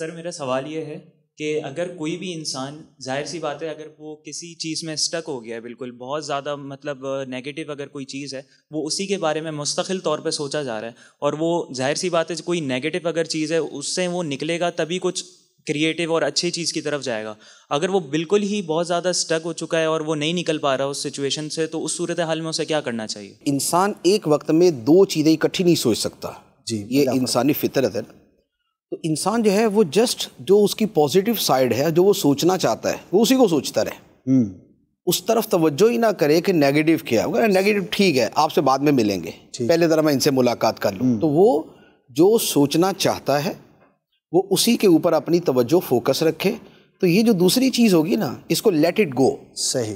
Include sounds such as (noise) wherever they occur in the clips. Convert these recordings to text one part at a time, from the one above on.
Sir मेरा सवाल ये है कि अगर कोई भी इंसान जाहिर सी बात है अगर वो किसी चीज़ में स्टक हो गया है बिल्कुल बहुत ज़्यादा मतलब नेगेटिव अगर कोई चीज़ है वो उसी के बारे में मुस्तकिल तौर पे सोचा जा रहा है और वो जाहिर सी बात है कोई नेगेटिव अगर चीज़ है उससे वो निकलेगा तभी कुछ क्रिएटिव और अच्छी चीज़ की तरफ जाएगा अगर वो बिल्कुल ही बहुत ज़्यादा स्टक हो चुका है और वो नहीं निकल पा रहा उस सिचुएशन से तो उस सूरत हाल में उसे क्या करना चाहिए इंसान एक वक्त में दो चीज़ें इकट्ठी नहीं सोच सकता जी ये इंसानी फितरत है ना तो इंसान जो है वो जस्ट जो उसकी पॉजिटिव साइड है जो वो सोचना चाहता है वो उसी को सोचता रहे हम्म। उस तरफ तवज्जो ही ना करे कि नेगेटिव क्या है नेगेटिव ठीक है आपसे बाद में मिलेंगे पहले ज़रा मैं इनसे मुलाकात कर लूँ हम्म। तो वो जो सोचना चाहता है वो उसी के ऊपर अपनी तवज्जो फोकस रखे तो ये जो दूसरी चीज़ होगी ना इसको लेट इट गो सही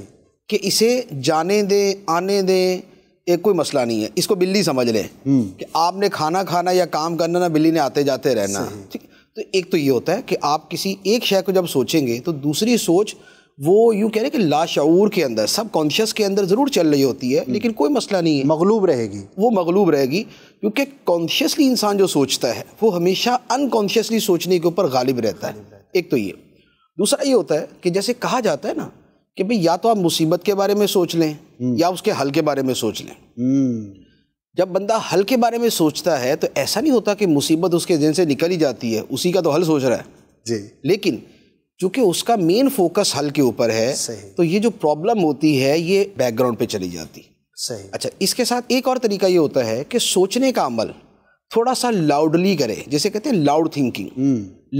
कि इसे जाने दें आने दें एक कोई मसला नहीं है इसको बिल्ली समझ लें हम्म। कि आपने खाना खाना या काम करना ना बिल्ली ने आते जाते रहना ठीक तो एक तो ये होता है कि आप किसी एक शय को जब सोचेंगे तो दूसरी सोच वो यूँ कह रहे हैं कि लाशूर के अंदर सब कॉन्शियस के अंदर ज़रूर चल रही होती है हम्म। लेकिन कोई मसला नहीं है मगलूब रहेगी वो मगलूब रहेगी क्योंकि कॉन्शियसली इंसान जो सोचता है वो हमेशा अनकॉन्शियसली सोचने के ऊपर गालिब रहता है एक तो ये दूसरा ये होता है कि जैसे कहा जाता है ना कि भाई या तो आप मुसीबत के बारे में सोच लें हम्म। या उसके हल के बारे में सोच लें हम्म। जब बंदा हल के बारे में सोचता है तो ऐसा नहीं होता कि मुसीबत उसके दिन से निकल ही जाती है उसी का तो हल सोच रहा है जी लेकिन चूंकि उसका मेन फोकस हल के ऊपर है तो ये जो प्रॉब्लम होती है ये बैकग्राउंड पे चली जाती सही अच्छा इसके साथ एक और तरीका ये होता है कि सोचने का अमल थोड़ा सा लाउडली करे जैसे कहते हैं लाउड थिंकिंग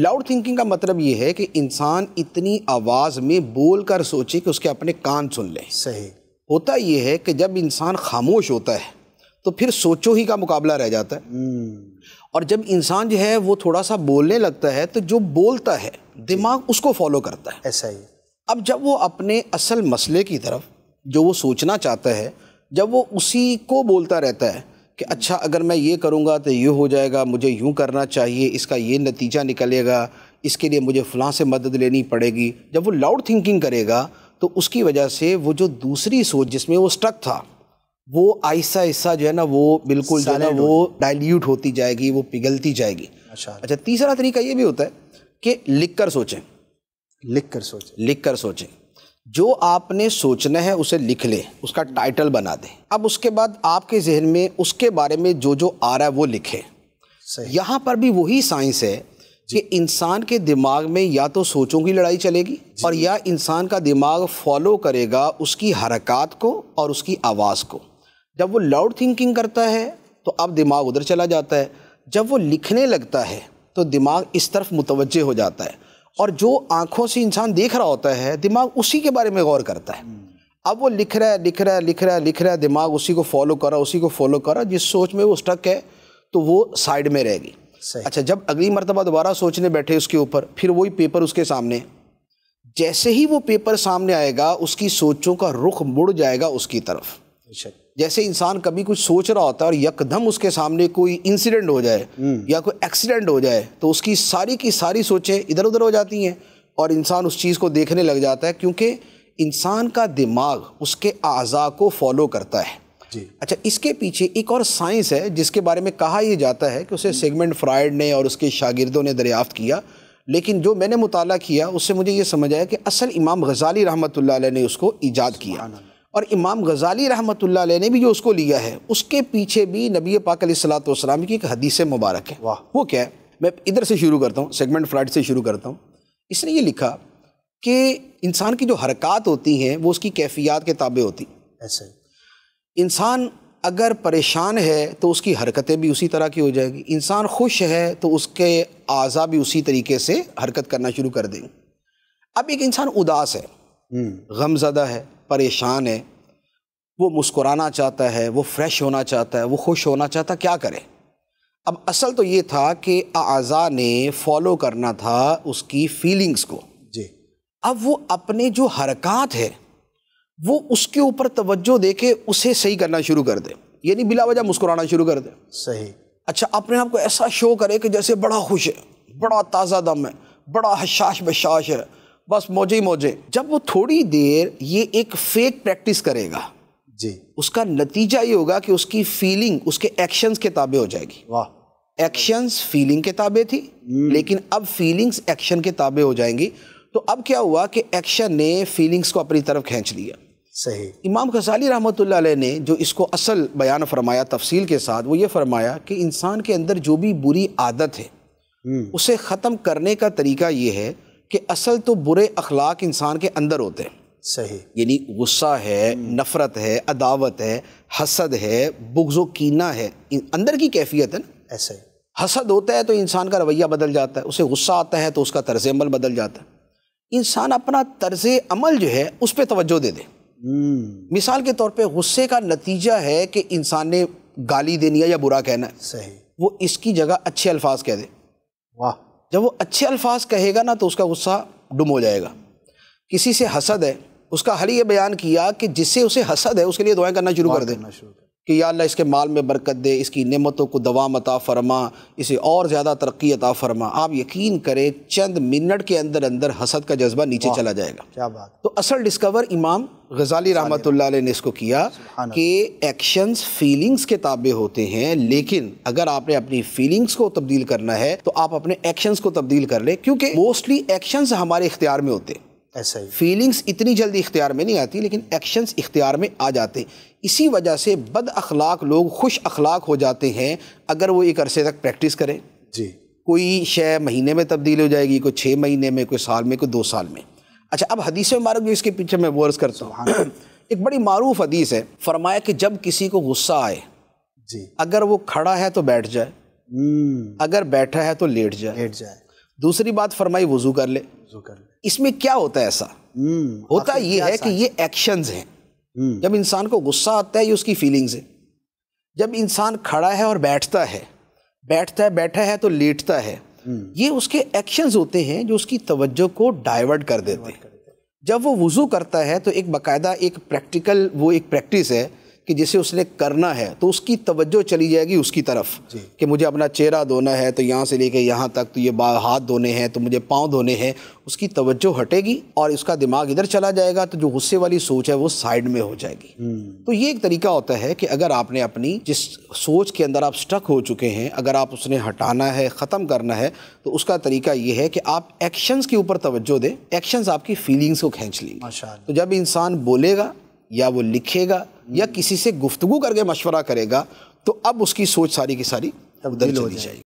लाउड थिंकिंग का मतलब ये है कि इंसान इतनी आवाज में बोल कर सोचे कि उसके अपने कान सुन ले सही होता ये है कि जब इंसान खामोश होता है तो फिर सोचो ही का मुकाबला रह जाता है हम्म। और जब इंसान जो है वो थोड़ा सा बोलने लगता है तो जो बोलता है दिमाग उसको फॉलो करता है ऐसा ही अब जब वो अपने असल मसले की तरफ जो वो सोचना चाहता है जब वो उसी को बोलता रहता है कि हम्म। अच्छा अगर मैं ये करूँगा तो ये हो जाएगा मुझे यूँ करना चाहिए इसका ये नतीजा निकलेगा इसके लिए मुझे फ़लाँ से मदद लेनी पड़ेगी जब वो लाउड थिंकिंग करेगा तो उसकी वजह से वो जो दूसरी सोच जिसमें वो स्ट्रक था वो आहिस्ता आहिस्ता जो है ना वो बिल्कुल जो है ना वो डाइल्यूट होती जाएगी वो पिघलती जाएगी अच्छा अच्छा तीसरा तरीका ये भी होता है कि लिख कर सोचें लिख कर सोचें लिख कर सोचें जो आपने सोचना है उसे लिख लें उसका टाइटल बना दें अब उसके बाद आपके जहन में उसके बारे में जो जो आ रहा है वो लिखें यहाँ पर भी वही साइंस है कि इंसान के दिमाग में या तो सोचों की लड़ाई चलेगी और या इंसान का दिमाग फॉलो करेगा उसकी हरकत को और उसकी आवाज़ को जब वो लाउड थिंकिंग करता है तो अब दिमाग उधर चला जाता है जब वो लिखने लगता है तो दिमाग इस तरफ मुतवजह हो जाता है और जो आँखों से इंसान देख रहा होता है दिमाग उसी के बारे में गौर करता है हम्म। अब वो लिख रहा है लिख रहा है लिख रहा है लिख रहा है दिमाग उसी को फॉलो करा उसी को फॉलो करा जिस सोच में वो स्टक है तो वो साइड में रहेगी अच्छा जब अगली मरतबा दोबारा सोचने बैठे उसके ऊपर फिर वही पेपर उसके सामने जैसे ही वो पेपर सामने आएगा उसकी सोचों का रुख मुड़ जाएगा उसकी तरफ अच्छा। जैसे इंसान कभी कुछ सोच रहा होता है और यकदम उसके सामने कोई इंसिडेंट हो जाए हम्म। या कोई एक्सीडेंट हो जाए तो उसकी सारी की सारी सोचें इधर उधर हो जाती हैं और इंसान उस चीज़ को देखने लग जाता है क्योंकि इंसान का दिमाग उसके अज़ा को फॉलो करता है जी अच्छा इसके पीछे एक और साइंस है जिसके बारे में कहा यह जाता है कि उसे सेगमेंट फ्राइड ने और उसके शागिर्दों ने दरियाफ्त किया लेकिन जो मैंने मुताला किया उससे मुझे ये समझ आया कि असल इमाम गज़ाली रहमत ने उसको ईजाद किया और इमाम गज़ाली रहमत ने भी जो उसको लिया है उसके पीछे भी नबी पाक की एक हदीस मुबारक है वाह वो क्या है मैं इधर से शुरू करता हूँ सेगमेंट फ्राइड से शुरू करता हूँ इसने ये लिखा कि इंसान की जो हरकत होती हैं वो उसकी कैफियात के ताबे होती ऐसे इंसान अगर परेशान है तो उसकी हरकतें भी उसी तरह की हो जाएगी इंसान खुश है तो उसके आज़ा भी उसी तरीके से हरकत करना शुरू कर देंगे अब एक इंसान उदास है हम्म। गमजदा है परेशान है वो मुस्कुराना चाहता है वो फ्रेश होना चाहता है वो खुश होना चाहता क्या करे अब असल तो ये था कि आज़ा ने फॉलो करना था उसकी फीलिंग्स को जी अब वो अपने जो हरकत है वो उसके ऊपर तवज्जो दे के उसे सही करना शुरू कर दे यानी बिला वजह मुस्कुराना शुरू कर दे सही अच्छा अपने आप को ऐसा शो करे कि जैसे बड़ा खुश है बड़ा ताज़ा दम है बड़ा हशाश बशाश है बस मौजे ही मौजे जब वो थोड़ी देर ये एक फेक प्रैक्टिस करेगा जी उसका नतीजा ये होगा कि उसकी फीलिंग उसके एक्शंस के ताबे हो जाएगी वाह एक्शंस फीलिंग के ताबे थी हम्म। लेकिन अब फीलिंग्स एक्शन के ताबे हो जाएंगी तो अब क्या हुआ कि एक्शन ने फीलिंग्स को अपनी तरफ खींच लिया सही इमाम गजाली रहमत ने जो इसको असल बयान फरमाया तफसील के साथ वो ये फरमाया कि इंसान के अंदर जो भी बुरी आदत है हम्म। उसे ख़त्म करने का तरीका ये है कि असल तो बुरे अखलाक इंसान के अंदर होते हैं सही यानी गुस्सा है हम्म। नफ़रत है अदावत है हसद है बुग्ज़ो कीना है अंदर की कैफियत है ना ऐसे हसद होता है तो इंसान का रवैया बदल जाता है उसे गुस्सा आता है तो उसका तर्ज अमल बदल जाता है इंसान अपना तर्ज अमल जो है उस पर तोज्जो दे दे हम्म। मिसाल के तौर पे गुस्से का नतीजा है कि इंसान ने गाली देनी है या बुरा कहना है सही वो इसकी जगह अच्छे अल्फाज कह दे वाह जब वो अच्छे अल्फाज कहेगा ना तो उसका गुस्सा डुम हो जाएगा किसी से हसद है उसका हल ये बयान किया कि जिससे उसे हसद है उसके लिए दुआएं करना शुरू कर देना शुरू कि या अल्लाह इसके माल में बरकत दे इसकी नेमतों को दवा अता फरमा इसे और ज़्यादा तरक्की अता फरमा आप यकीन करें चंद मिनट के अंदर अंदर हसद का जज्बा नीचे चला जाएगा क्या बात तो असल डिस्कवर इमाम गजाली रहमत ने इसको किया कि एक्शंस फीलिंग्स के ताबे होते हैं लेकिन अगर आपने अपनी फीलिंग्स को तब्दील करना है तो आप अपने एक्शंस को तब्दील कर लें क्योंकि मोस्टली एक्शंस हमारे इख्तियार में होते हैं ऐसा ही फीलिंग्स इतनी जल्दी इख्तियार में नहीं आती लेकिन एक्शंस इख्तियार में आ जाते इसी वजह से बद अखलाक लोग खुश अखलाक हो जाते हैं अगर वो एक अरसे तक प्रैक्टिस करें जी कोई शे महीने में तब्दील हो जाएगी कोई छः महीने में कोई साल में कोई दो साल में अच्छा अब हदीस मुबारक जो इसके पीछे मैं वर्स करता हूँ (clears throat) एक बड़ी मरूफ हदीस है फरमाया कि जब किसी को गुस्सा आए जी अगर वो खड़ा है तो बैठ जाए हम्म। अगर बैठा है तो लेट जाए लेट जाए दूसरी बात फरमाई वज़ू कर ले इसमें क्या होता है ऐसा हम्म, होता ये है कि ये एक्शंस हैं हम्म। जब इंसान को गुस्सा आता है ये उसकी फीलिंग्स है जब इंसान खड़ा है और बैठता है बैठता है बैठा है तो लेटता है हम्म। ये उसके एक्शंस होते हैं जो उसकी तवज्जो को डाइवर्ट कर देते हैं जब वो वज़ू करता है तो एक बाकायदा एक प्रैक्टिकल वो एक प्रैक्टिस है कि जिसे उसने करना है तो उसकी तवज्जो चली जाएगी उसकी तरफ कि मुझे अपना चेहरा धोना है तो यहाँ से लेके यहाँ तक तो ये हाथ धोने हैं तो मुझे पाँव धोने हैं उसकी तवज्जो हटेगी और इसका दिमाग इधर चला जाएगा तो जो गुस्से वाली सोच है वो साइड में हो जाएगी हम्म। तो ये एक तरीका होता है कि अगर आपने अपनी जिस सोच के अंदर आप स्ट्रक हो चुके हैं अगर आप उसने हटाना है ख़त्म करना है तो उसका तरीका ये है कि आप एक्शंस के ऊपर तवज्जो दें एक्शंस आपकी फीलिंग्स को खींच लेंगे तो जब इंसान बोलेगा या वो लिखेगा या किसी से गुफ्तगु करके मशवरा करेगा तो अब उसकी सोच सारी की सारी तब्दील होनी जाएगी